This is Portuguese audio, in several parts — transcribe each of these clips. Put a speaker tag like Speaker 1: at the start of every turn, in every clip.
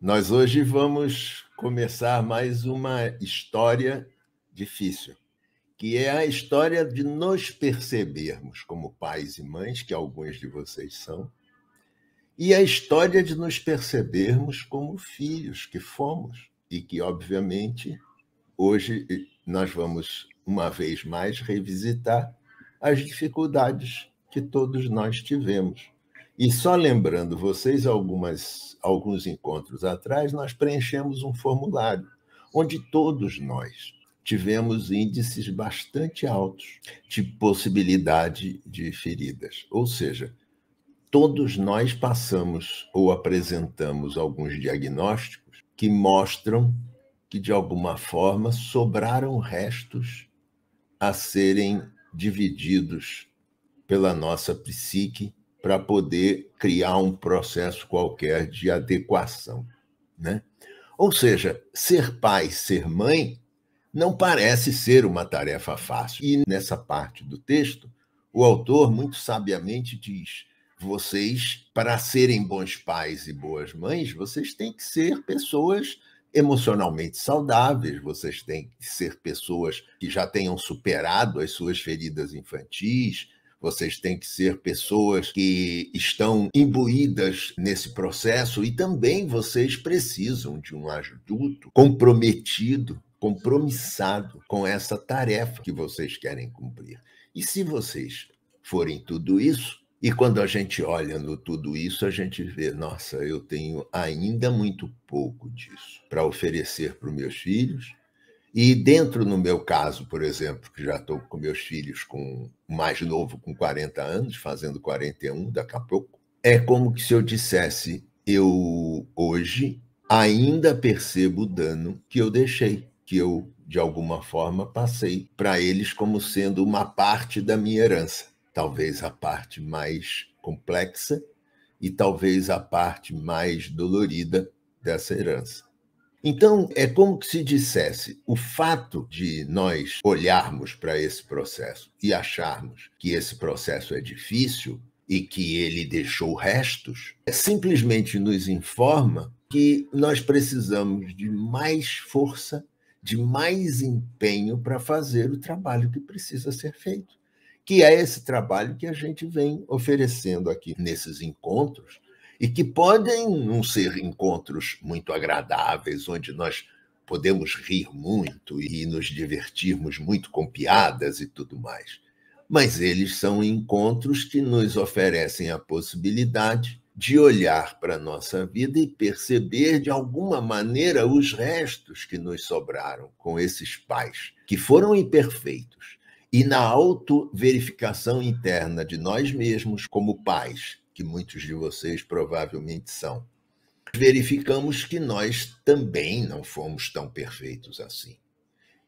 Speaker 1: Nós hoje vamos começar mais uma história difícil, que é a história de nos percebermos como pais e mães, que alguns de vocês são, e a história de nos percebermos como filhos que fomos e que, obviamente, hoje nós vamos, uma vez mais, revisitar as dificuldades que todos nós tivemos e só lembrando vocês, algumas, alguns encontros atrás, nós preenchemos um formulário onde todos nós tivemos índices bastante altos de possibilidade de feridas. Ou seja, todos nós passamos ou apresentamos alguns diagnósticos que mostram que, de alguma forma, sobraram restos a serem divididos pela nossa psique para poder criar um processo qualquer de adequação. Né? Ou seja, ser pai, ser mãe, não parece ser uma tarefa fácil. E nessa parte do texto, o autor muito sabiamente diz: vocês, para serem bons pais e boas mães, vocês têm que ser pessoas emocionalmente saudáveis, vocês têm que ser pessoas que já tenham superado as suas feridas infantis, vocês têm que ser pessoas que estão imbuídas nesse processo e também vocês precisam de um ajudante comprometido, compromissado com essa tarefa que vocês querem cumprir. E se vocês forem tudo isso, e quando a gente olha no tudo isso, a gente vê, nossa, eu tenho ainda muito pouco disso para oferecer para os meus filhos, e dentro, no meu caso, por exemplo, que já estou com meus filhos com mais novo, com 40 anos, fazendo 41 daqui a pouco, é como se eu dissesse, eu hoje ainda percebo o dano que eu deixei, que eu, de alguma forma, passei para eles como sendo uma parte da minha herança. Talvez a parte mais complexa e talvez a parte mais dolorida dessa herança. Então, é como se dissesse: o fato de nós olharmos para esse processo e acharmos que esse processo é difícil e que ele deixou restos, é simplesmente nos informa que nós precisamos de mais força, de mais empenho para fazer o trabalho que precisa ser feito. Que é esse trabalho que a gente vem oferecendo aqui nesses encontros e que podem não ser encontros muito agradáveis, onde nós podemos rir muito e nos divertirmos muito com piadas e tudo mais. Mas eles são encontros que nos oferecem a possibilidade de olhar para a nossa vida e perceber, de alguma maneira, os restos que nos sobraram com esses pais, que foram imperfeitos. E na auto-verificação interna de nós mesmos como pais que muitos de vocês provavelmente são. Verificamos que nós também não fomos tão perfeitos assim.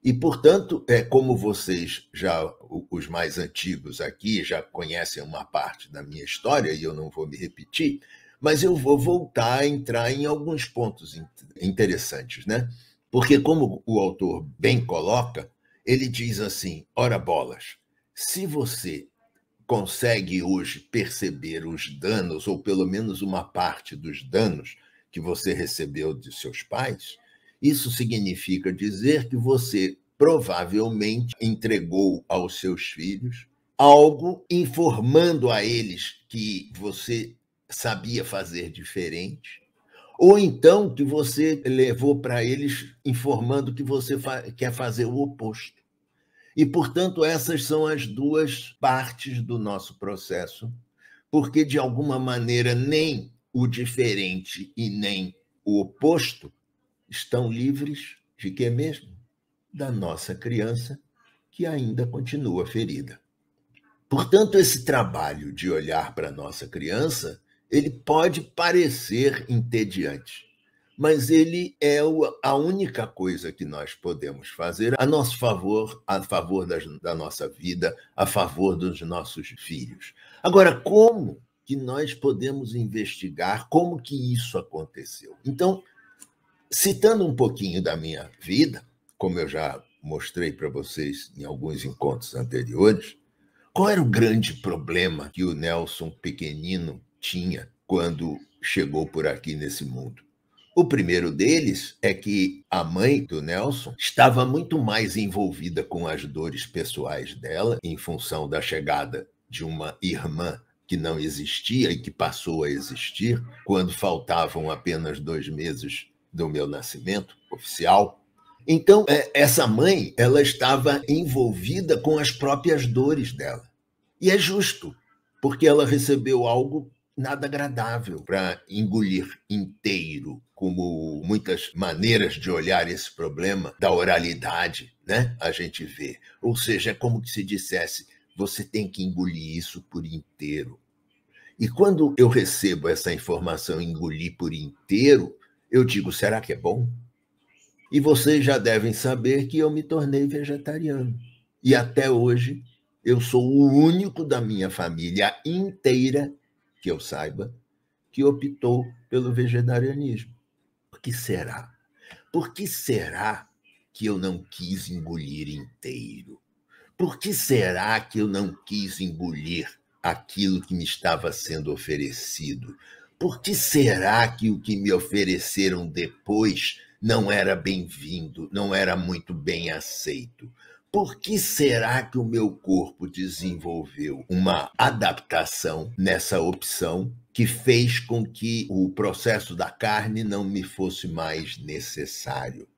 Speaker 1: E, portanto, é como vocês já, os mais antigos aqui, já conhecem uma parte da minha história, e eu não vou me repetir, mas eu vou voltar a entrar em alguns pontos interessantes, né? Porque, como o autor bem coloca, ele diz assim: ora bolas, se você consegue hoje perceber os danos, ou pelo menos uma parte dos danos que você recebeu de seus pais, isso significa dizer que você provavelmente entregou aos seus filhos algo informando a eles que você sabia fazer diferente, ou então que você levou para eles informando que você fa quer fazer o oposto. E, portanto, essas são as duas partes do nosso processo, porque, de alguma maneira, nem o diferente e nem o oposto estão livres de quê mesmo? Da nossa criança, que ainda continua ferida. Portanto, esse trabalho de olhar para a nossa criança, ele pode parecer entediante mas ele é a única coisa que nós podemos fazer a nosso favor, a favor das, da nossa vida, a favor dos nossos filhos. Agora, como que nós podemos investigar como que isso aconteceu? Então, citando um pouquinho da minha vida, como eu já mostrei para vocês em alguns encontros anteriores, qual era o grande problema que o Nelson pequenino tinha quando chegou por aqui nesse mundo? O primeiro deles é que a mãe do Nelson estava muito mais envolvida com as dores pessoais dela, em função da chegada de uma irmã que não existia e que passou a existir, quando faltavam apenas dois meses do meu nascimento oficial. Então, é, essa mãe, ela estava envolvida com as próprias dores dela. E é justo, porque ela recebeu algo nada agradável para engolir inteiro como muitas maneiras de olhar esse problema da oralidade, né? A gente vê. Ou seja, é como que se dissesse, você tem que engolir isso por inteiro. E quando eu recebo essa informação engolir por inteiro, eu digo, será que é bom? E vocês já devem saber que eu me tornei vegetariano. E até hoje eu sou o único da minha família inteira, que eu saiba, que optou pelo vegetarianismo. Por que será? Por que será que eu não quis engolir inteiro? Por que será que eu não quis engolir aquilo que me estava sendo oferecido? Por que será que o que me ofereceram depois não era bem-vindo, não era muito bem aceito? Por que será que o meu corpo desenvolveu uma adaptação nessa opção que fez com que o processo da carne não me fosse mais necessário.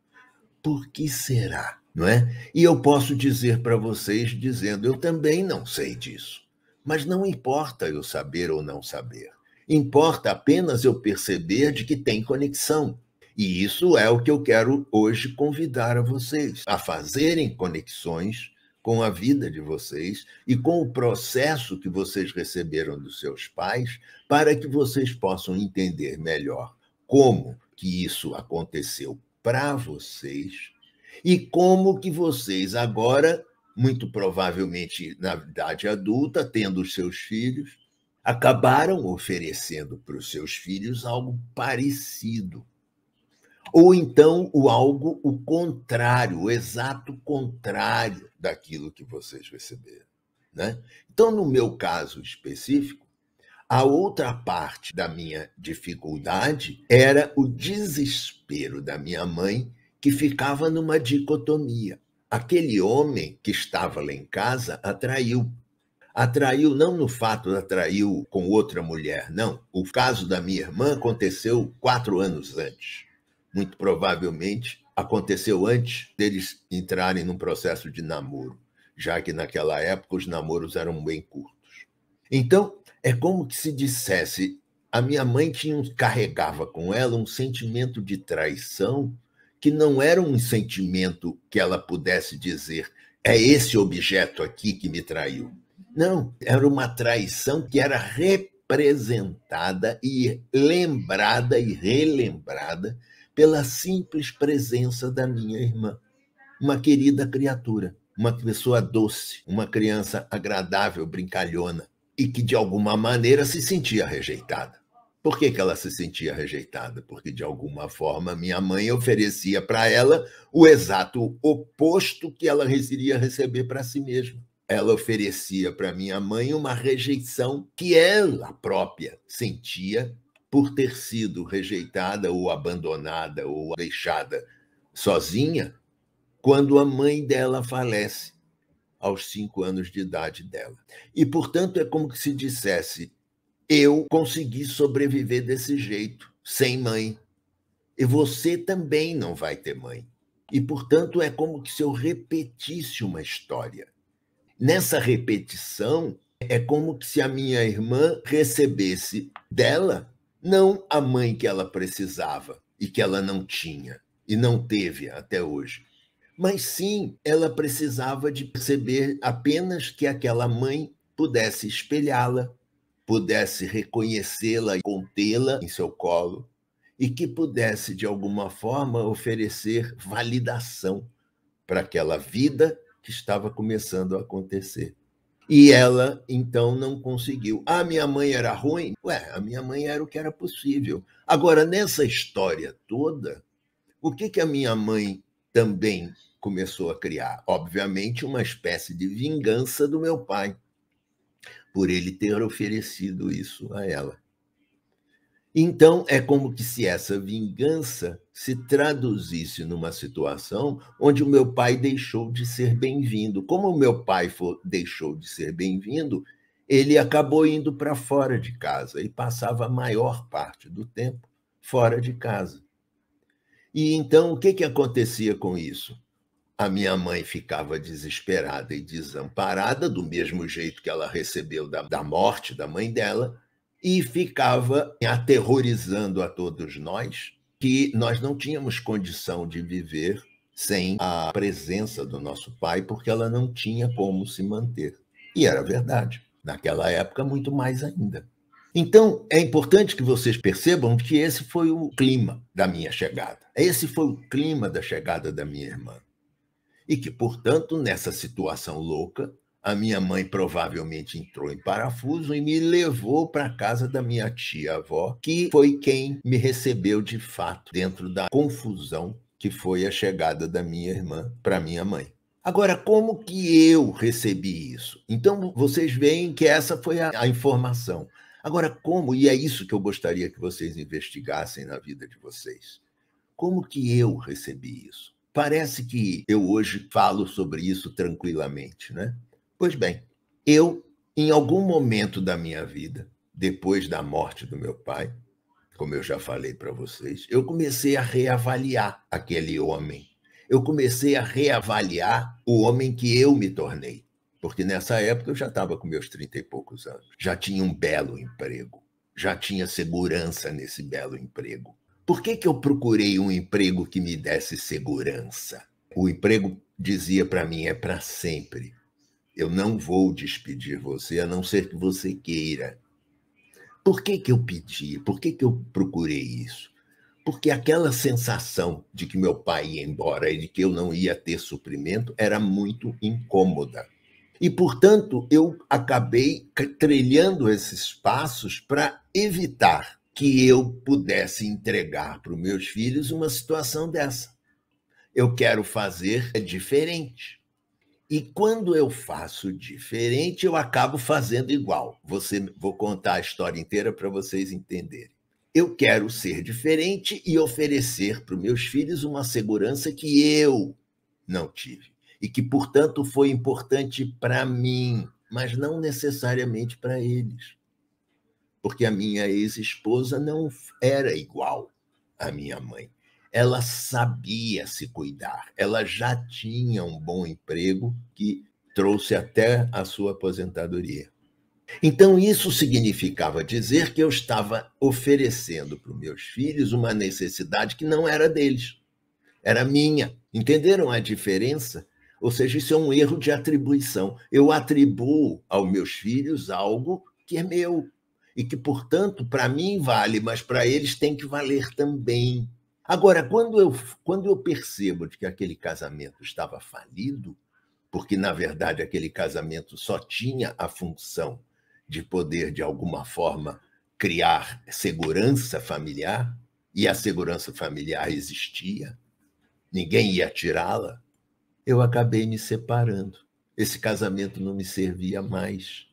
Speaker 1: Por que será? Não é? E eu posso dizer para vocês, dizendo, eu também não sei disso. Mas não importa eu saber ou não saber. Importa apenas eu perceber de que tem conexão. E isso é o que eu quero hoje convidar a vocês a fazerem conexões com a vida de vocês e com o processo que vocês receberam dos seus pais, para que vocês possam entender melhor como que isso aconteceu para vocês e como que vocês agora, muito provavelmente na idade adulta, tendo os seus filhos, acabaram oferecendo para os seus filhos algo parecido. Ou então o algo, o contrário, o exato contrário daquilo que vocês receberam. Né? Então, no meu caso específico, a outra parte da minha dificuldade era o desespero da minha mãe, que ficava numa dicotomia. Aquele homem que estava lá em casa atraiu. Atraiu não no fato de atraiu com outra mulher, não. O caso da minha irmã aconteceu quatro anos antes muito provavelmente aconteceu antes deles entrarem num processo de namoro, já que naquela época os namoros eram bem curtos. Então, é como se dissesse: a minha mãe tinha um, carregava com ela um sentimento de traição que não era um sentimento que ela pudesse dizer é esse objeto aqui que me traiu. Não, era uma traição que era representada e lembrada e relembrada pela simples presença da minha irmã, uma querida criatura, uma pessoa doce, uma criança agradável, brincalhona, e que de alguma maneira se sentia rejeitada. Por que, que ela se sentia rejeitada? Porque de alguma forma minha mãe oferecia para ela o exato oposto que ela iria receber para si mesma ela oferecia para minha mãe uma rejeição que ela própria sentia por ter sido rejeitada ou abandonada ou deixada sozinha quando a mãe dela falece aos cinco anos de idade dela. E, portanto, é como se dissesse: eu consegui sobreviver desse jeito, sem mãe. E você também não vai ter mãe. E, portanto, é como se eu repetisse uma história. Nessa repetição, é como se a minha irmã recebesse dela não a mãe que ela precisava e que ela não tinha e não teve até hoje, mas sim ela precisava de perceber apenas que aquela mãe pudesse espelhá-la, pudesse reconhecê-la e contê-la em seu colo e que pudesse de alguma forma oferecer validação para aquela vida que estava começando a acontecer. E ela, então, não conseguiu. Ah, minha mãe era ruim? Ué, a minha mãe era o que era possível. Agora, nessa história toda, o que, que a minha mãe também começou a criar? Obviamente, uma espécie de vingança do meu pai, por ele ter oferecido isso a ela. Então, é como que se essa vingança se traduzisse numa situação onde o meu pai deixou de ser bem-vindo. Como o meu pai for, deixou de ser bem-vindo, ele acabou indo para fora de casa e passava a maior parte do tempo fora de casa. E então, o que, que acontecia com isso? A minha mãe ficava desesperada e desamparada, do mesmo jeito que ela recebeu da, da morte da mãe dela, e ficava aterrorizando a todos nós que nós não tínhamos condição de viver sem a presença do nosso pai, porque ela não tinha como se manter. E era verdade. Naquela época, muito mais ainda. Então, é importante que vocês percebam que esse foi o clima da minha chegada. Esse foi o clima da chegada da minha irmã. E que, portanto, nessa situação louca, a minha mãe provavelmente entrou em parafuso e me levou para a casa da minha tia-avó, que foi quem me recebeu de fato dentro da confusão que foi a chegada da minha irmã para minha mãe. Agora, como que eu recebi isso? Então, vocês veem que essa foi a, a informação. Agora, como, e é isso que eu gostaria que vocês investigassem na vida de vocês, como que eu recebi isso? Parece que eu hoje falo sobre isso tranquilamente, né? Pois bem, eu, em algum momento da minha vida, depois da morte do meu pai, como eu já falei para vocês, eu comecei a reavaliar aquele homem. Eu comecei a reavaliar o homem que eu me tornei. Porque nessa época eu já estava com meus trinta e poucos anos. Já tinha um belo emprego. Já tinha segurança nesse belo emprego. Por que, que eu procurei um emprego que me desse segurança? O emprego dizia para mim é para sempre. Eu não vou despedir você, a não ser que você queira. Por que, que eu pedi? Por que, que eu procurei isso? Porque aquela sensação de que meu pai ia embora e de que eu não ia ter suprimento era muito incômoda. E, portanto, eu acabei trilhando esses passos para evitar que eu pudesse entregar para os meus filhos uma situação dessa. Eu quero fazer diferente. E quando eu faço diferente, eu acabo fazendo igual. Você, vou contar a história inteira para vocês entenderem. Eu quero ser diferente e oferecer para os meus filhos uma segurança que eu não tive e que, portanto, foi importante para mim, mas não necessariamente para eles. Porque a minha ex-esposa não era igual à minha mãe ela sabia se cuidar, ela já tinha um bom emprego que trouxe até a sua aposentadoria. Então, isso significava dizer que eu estava oferecendo para os meus filhos uma necessidade que não era deles, era minha. Entenderam a diferença? Ou seja, isso é um erro de atribuição. Eu atribuo aos meus filhos algo que é meu e que, portanto, para mim vale, mas para eles tem que valer também. Agora, quando eu, quando eu percebo de que aquele casamento estava falido, porque, na verdade, aquele casamento só tinha a função de poder, de alguma forma, criar segurança familiar, e a segurança familiar existia, ninguém ia tirá-la, eu acabei me separando. Esse casamento não me servia mais.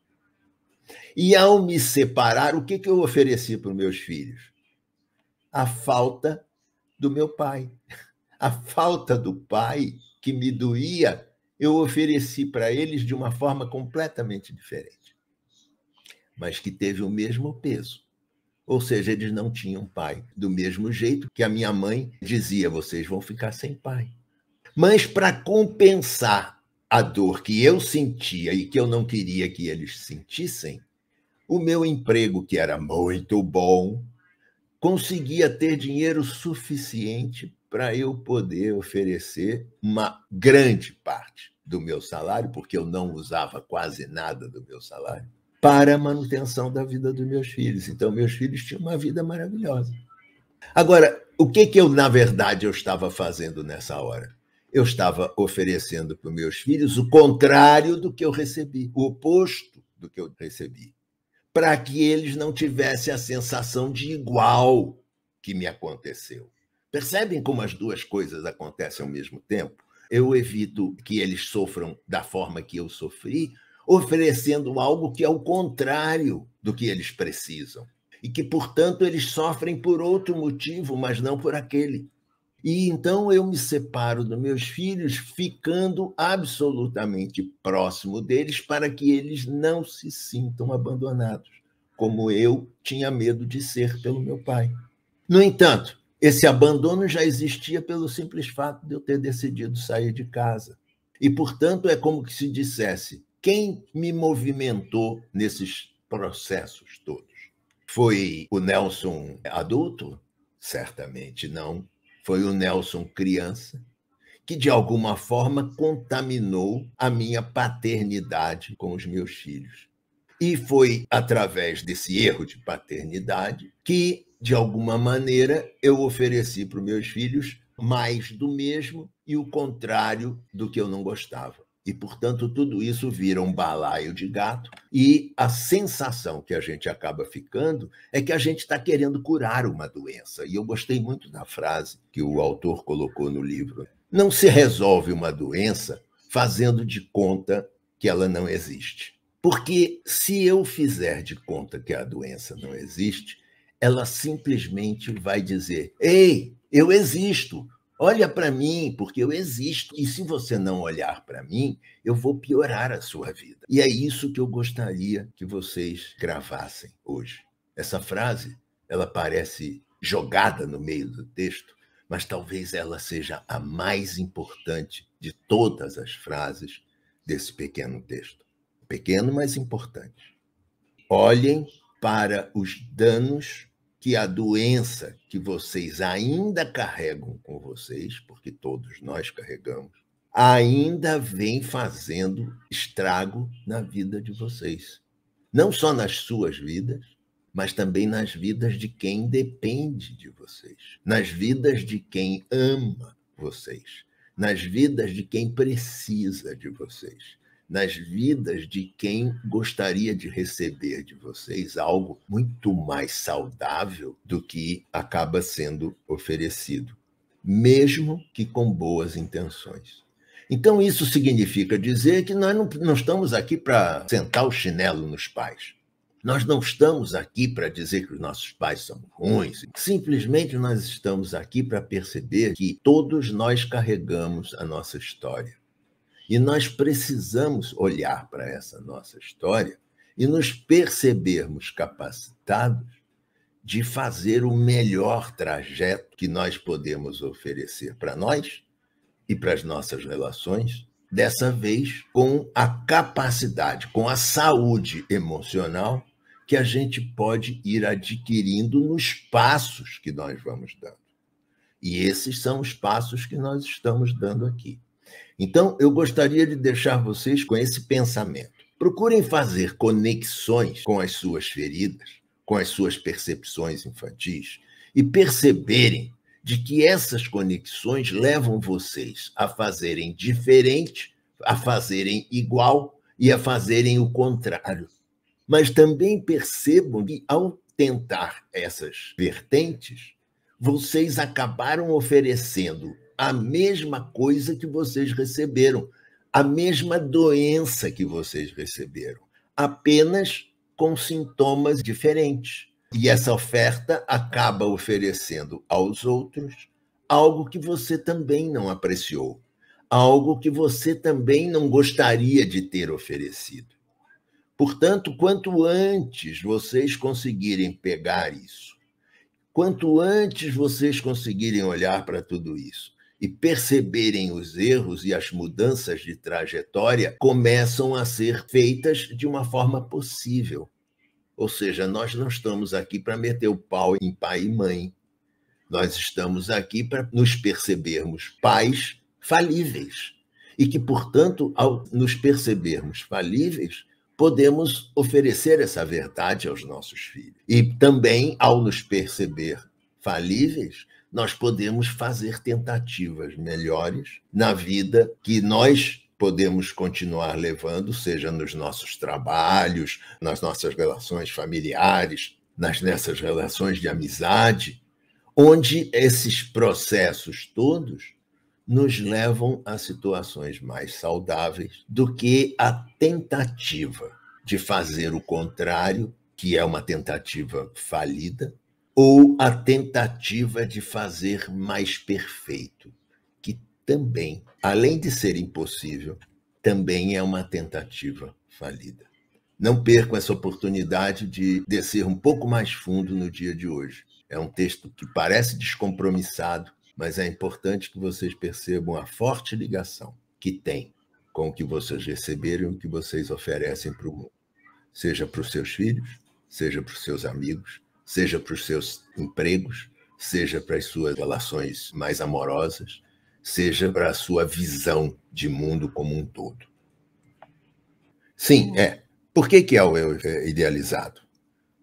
Speaker 1: E ao me separar, o que, que eu ofereci para os meus filhos? A falta do meu pai. A falta do pai, que me doía, eu ofereci para eles de uma forma completamente diferente, mas que teve o mesmo peso. Ou seja, eles não tinham pai, do mesmo jeito que a minha mãe dizia: vocês vão ficar sem pai. Mas para compensar a dor que eu sentia e que eu não queria que eles sentissem, o meu emprego, que era muito bom, conseguia ter dinheiro suficiente para eu poder oferecer uma grande parte do meu salário, porque eu não usava quase nada do meu salário, para a manutenção da vida dos meus filhos. Então, meus filhos tinham uma vida maravilhosa. Agora, o que, que eu, na verdade, eu estava fazendo nessa hora? Eu estava oferecendo para os meus filhos o contrário do que eu recebi, o oposto do que eu recebi para que eles não tivessem a sensação de igual que me aconteceu. Percebem como as duas coisas acontecem ao mesmo tempo? Eu evito que eles sofram da forma que eu sofri, oferecendo algo que é o contrário do que eles precisam. E que, portanto, eles sofrem por outro motivo, mas não por aquele. E então eu me separo dos meus filhos, ficando absolutamente próximo deles para que eles não se sintam abandonados, como eu tinha medo de ser pelo meu pai. No entanto, esse abandono já existia pelo simples fato de eu ter decidido sair de casa. E, portanto, é como que se dissesse: quem me movimentou nesses processos todos? Foi o Nelson adulto? Certamente não foi o Nelson criança, que de alguma forma contaminou a minha paternidade com os meus filhos. E foi através desse erro de paternidade que, de alguma maneira, eu ofereci para os meus filhos mais do mesmo e o contrário do que eu não gostava. E, portanto, tudo isso vira um balaio de gato. E a sensação que a gente acaba ficando é que a gente está querendo curar uma doença. E eu gostei muito da frase que o autor colocou no livro. Não se resolve uma doença fazendo de conta que ela não existe. Porque se eu fizer de conta que a doença não existe, ela simplesmente vai dizer: Ei, eu existo, Olha para mim, porque eu existo. E se você não olhar para mim, eu vou piorar a sua vida. E é isso que eu gostaria que vocês gravassem hoje. Essa frase, ela parece jogada no meio do texto, mas talvez ela seja a mais importante de todas as frases desse pequeno texto. Pequeno, mas importante. Olhem para os danos que a doença que vocês ainda carregam com vocês, porque todos nós carregamos, ainda vem fazendo estrago na vida de vocês. Não só nas suas vidas, mas também nas vidas de quem depende de vocês, nas vidas de quem ama vocês, nas vidas de quem precisa de vocês nas vidas de quem gostaria de receber de vocês algo muito mais saudável do que acaba sendo oferecido, mesmo que com boas intenções. Então, isso significa dizer que nós não, não estamos aqui para sentar o chinelo nos pais. Nós não estamos aqui para dizer que os nossos pais são ruins. Simplesmente nós estamos aqui para perceber que todos nós carregamos a nossa história. E nós precisamos olhar para essa nossa história e nos percebermos capacitados de fazer o melhor trajeto que nós podemos oferecer para nós e para as nossas relações, dessa vez com a capacidade, com a saúde emocional que a gente pode ir adquirindo nos passos que nós vamos dando. E esses são os passos que nós estamos dando aqui. Então, eu gostaria de deixar vocês com esse pensamento. Procurem fazer conexões com as suas feridas, com as suas percepções infantis e perceberem de que essas conexões levam vocês a fazerem diferente, a fazerem igual e a fazerem o contrário. Mas também percebam que, ao tentar essas vertentes, vocês acabaram oferecendo a mesma coisa que vocês receberam, a mesma doença que vocês receberam, apenas com sintomas diferentes. E essa oferta acaba oferecendo aos outros algo que você também não apreciou, algo que você também não gostaria de ter oferecido. Portanto, quanto antes vocês conseguirem pegar isso, quanto antes vocês conseguirem olhar para tudo isso e perceberem os erros e as mudanças de trajetória começam a ser feitas de uma forma possível. Ou seja, nós não estamos aqui para meter o pau em pai e mãe. Nós estamos aqui para nos percebermos pais falíveis e que, portanto, ao nos percebermos falíveis, podemos oferecer essa verdade aos nossos filhos. E também, ao nos perceber falíveis, nós podemos fazer tentativas melhores na vida que nós podemos continuar levando, seja nos nossos trabalhos, nas nossas relações familiares, nas nessas relações de amizade, onde esses processos todos nos levam a situações mais saudáveis do que a tentativa de fazer o contrário, que é uma tentativa falida, ou a tentativa de fazer mais perfeito, que também, além de ser impossível, também é uma tentativa falida. Não percam essa oportunidade de descer um pouco mais fundo no dia de hoje. É um texto que parece descompromissado, mas é importante que vocês percebam a forte ligação que tem com o que vocês receberam e o que vocês oferecem para o mundo, seja para os seus filhos, seja para os seus amigos, seja para os seus empregos, seja para as suas relações mais amorosas, seja para a sua visão de mundo como um todo. Sim, hum. é. Por que, que é o eu é, idealizado?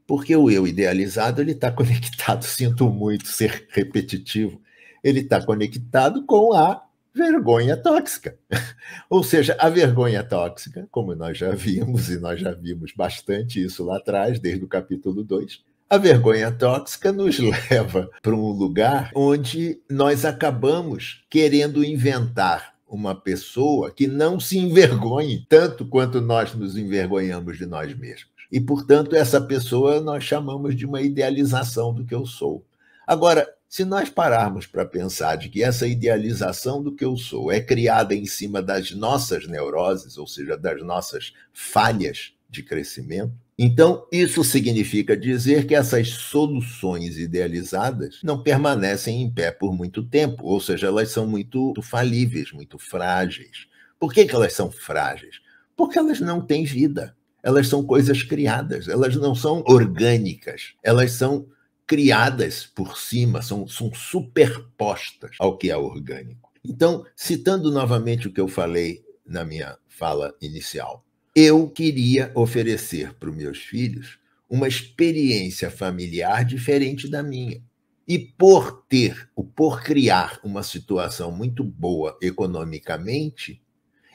Speaker 1: Porque o eu idealizado ele está conectado, sinto muito ser repetitivo, ele está conectado com a vergonha tóxica. Ou seja, a vergonha tóxica, como nós já vimos, e nós já vimos bastante isso lá atrás, desde o capítulo 2, a vergonha tóxica nos leva para um lugar onde nós acabamos querendo inventar uma pessoa que não se envergonhe tanto quanto nós nos envergonhamos de nós mesmos. E, portanto, essa pessoa nós chamamos de uma idealização do que eu sou. Agora, se nós pararmos para pensar de que essa idealização do que eu sou é criada em cima das nossas neuroses, ou seja, das nossas falhas de crescimento, então, isso significa dizer que essas soluções idealizadas não permanecem em pé por muito tempo, ou seja, elas são muito falíveis, muito frágeis. Por que, que elas são frágeis? Porque elas não têm vida. Elas são coisas criadas, elas não são orgânicas, elas são criadas por cima, são, são superpostas ao que é orgânico. Então, citando novamente o que eu falei na minha fala inicial, eu queria oferecer para os meus filhos uma experiência familiar diferente da minha. E por ter, por criar uma situação muito boa economicamente,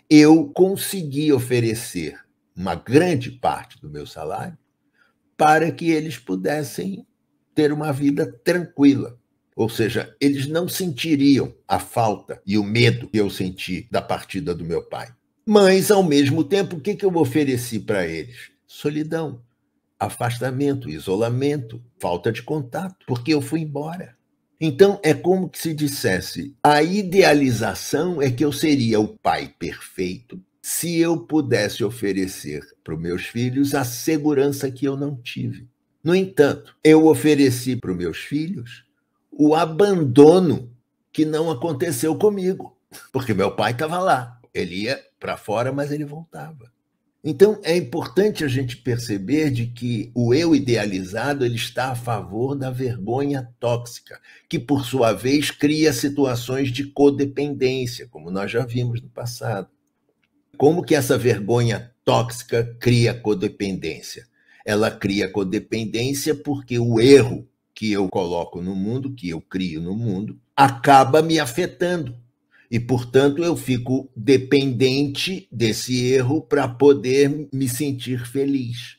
Speaker 1: eu consegui oferecer uma grande parte do meu salário para que eles pudessem ter uma vida tranquila. Ou seja, eles não sentiriam a falta e o medo que eu senti da partida do meu pai. Mas, ao mesmo tempo, o que, que eu ofereci para eles? Solidão, afastamento, isolamento, falta de contato, porque eu fui embora. Então, é como que se dissesse: a idealização é que eu seria o pai perfeito se eu pudesse oferecer para os meus filhos a segurança que eu não tive. No entanto, eu ofereci para os meus filhos o abandono que não aconteceu comigo, porque meu pai estava lá, ele ia para fora, mas ele voltava. Então é importante a gente perceber de que o eu idealizado ele está a favor da vergonha tóxica, que por sua vez cria situações de codependência, como nós já vimos no passado. Como que essa vergonha tóxica cria codependência? Ela cria codependência porque o erro que eu coloco no mundo, que eu crio no mundo, acaba me afetando e, portanto, eu fico dependente desse erro para poder me sentir feliz.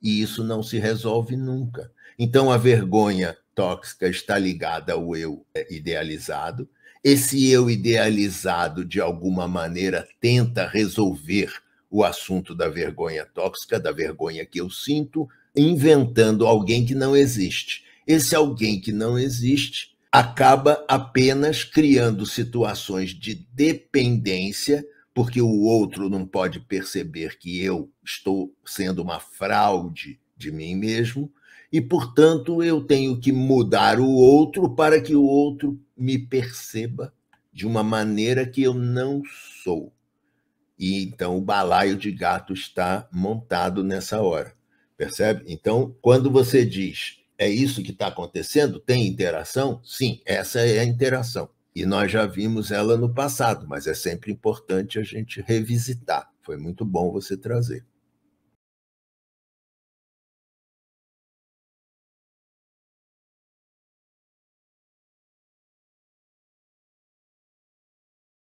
Speaker 1: E isso não se resolve nunca. Então, a vergonha tóxica está ligada ao eu é, idealizado. Esse eu idealizado, de alguma maneira, tenta resolver o assunto da vergonha tóxica, da vergonha que eu sinto, inventando alguém que não existe. Esse alguém que não existe acaba apenas criando situações de dependência, porque o outro não pode perceber que eu estou sendo uma fraude de mim mesmo, e, portanto, eu tenho que mudar o outro para que o outro me perceba de uma maneira que eu não sou. E então o balaio de gato está montado nessa hora. Percebe? Então, quando você diz é isso que está acontecendo? Tem interação? Sim, essa é a interação. E nós já vimos ela no passado, mas é sempre importante a gente revisitar. Foi muito bom você trazer.